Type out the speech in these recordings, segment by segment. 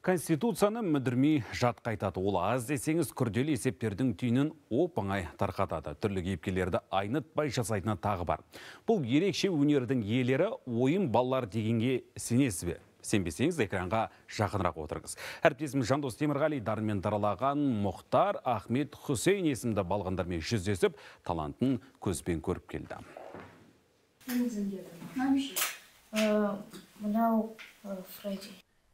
Конституцияны мүдірмей жатқа айтады. Ол аз десеңіз күрделі есептердің түйінін опыңай тарқатады. Түрлі кейіпкерлерді айнытпай жасайтыны тағы бар. Бұл ерекше өнердің иелері ойын баллар дегенге сенесіз бе? Сенбесеңіз экранға жақынырақ отырыңыз. Әріптесім Жандос Темірғали дарынмен даралаған Мұхтар Ахмет Хусейн есімді балғандармен жүздесіп, талантын көзбен көріп келді. Э,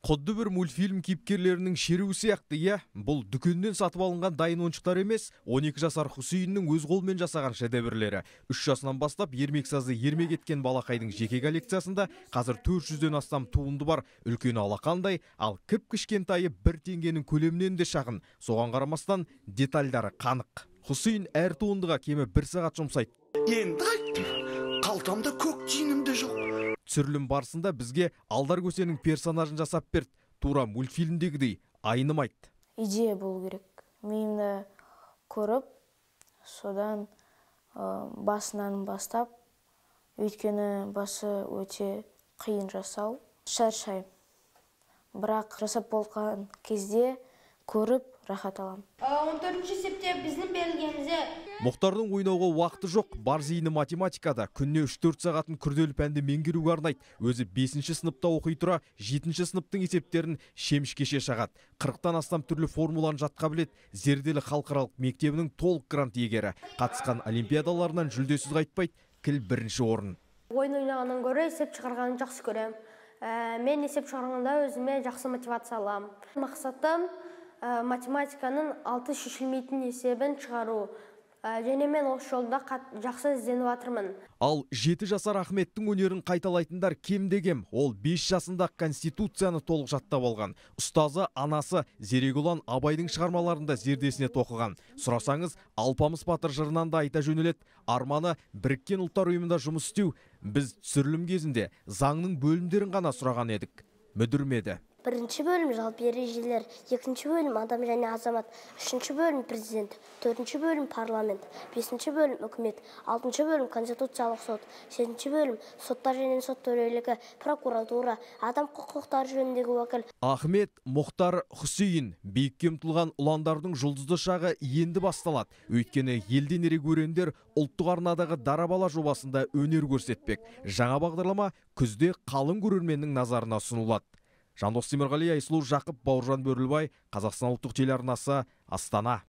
құдды бір мультфильм кейіпкерлерінің шеруі сияқты иә бұл дүкеннен сатып алынған дайын ойыншықтар емес 12 жасар Хүсейіннің өз қолымен жасаған шедеврлері үш жасынан бастап ермек сазы ермек еткен балақайдың жеке коллекциясында қазір 400-ден астам туынды бар үлкені алақандай ал кіп кішкентайы бір теңгенің көлемінен де шағын соған қарамастан детальдары қанық Хүсейін әр туындыға кемі бір сағат жұмсайды енді қалтамда көк тиыным да жоқ түсірілім барысында бізге алдар көсенің персонажын жасап берді тура мультфильмдегідей айнымайды идея болу керек миымда көріп содан басынан бастап өйткені басы өте қиын жасау шаршаймын бірақ жасап болған кезде көріп рахат алам. 14 ә, төртінші біздің берілгенімізде мұхтардың ойнауға уақыты жоқ бар зейіні математикада күнне 3-4 сағатын күрделі пәнді меңгеруге арнайды өзі бесінші сыныпта оқи тұра жетінші сыныптың есептерін шемішкеше 40-тан астам түрлі формуланы жатқа білет, зерделі халықаралық мектебінің толық грант иегері қатысқан олимпиадаларынан жүлдесіз қайтпайды кіл бірінші орын ойын ойнағаннан гөрі есеп шығарғанды жақсы көремін ә, мен есеп шығарғанда өзіме жақсы мотивация аламын мақсатым Э, математиканың алты шешілмейтін есебін шығару э, және мен осы жолда жақсы ізденіп жатырмын ал жеті жасар ахметтің өнерін қайталайтындар кем ол 5 жасында конституцияны толық жаттап алған ұстазы анасы зерегулан, абайдың шығармаларында зердесіне тоқыған сұрасаңыз алпамыс батыр жырынан да айта жөнеледі арманы біріккен ұлттар ұйымында жұмыс істеу біз түсірілім кезінде заңның бөлімдерін ғана сұраған едік мүдірмеді бірінші бөлім жалпы ережелер екінші бөлім адам және азамат үшінші бөлім президент төртінші бөлім парламент бесінші бөлім үкімет алтыншы бөлім конституциялық сот жетінші бөлім соттар және сот төрелігі прокуратура адам құқықтары жөніндегі уәкіл ахмет мұхтар хүсейін биікке ұмтылған ұландардың жұлдызды шағы енді басталады өйткені елден ерек өрендер ұлттық арнадағы дарабала жобасында өнер көрсетпек жаңа бағдарлама күзде қалың көрерменнің назарына ұсынылады жандос темірғали айсұлу жақып бауыржан бөрілбай қазақстан ұлттық телеарнасы астана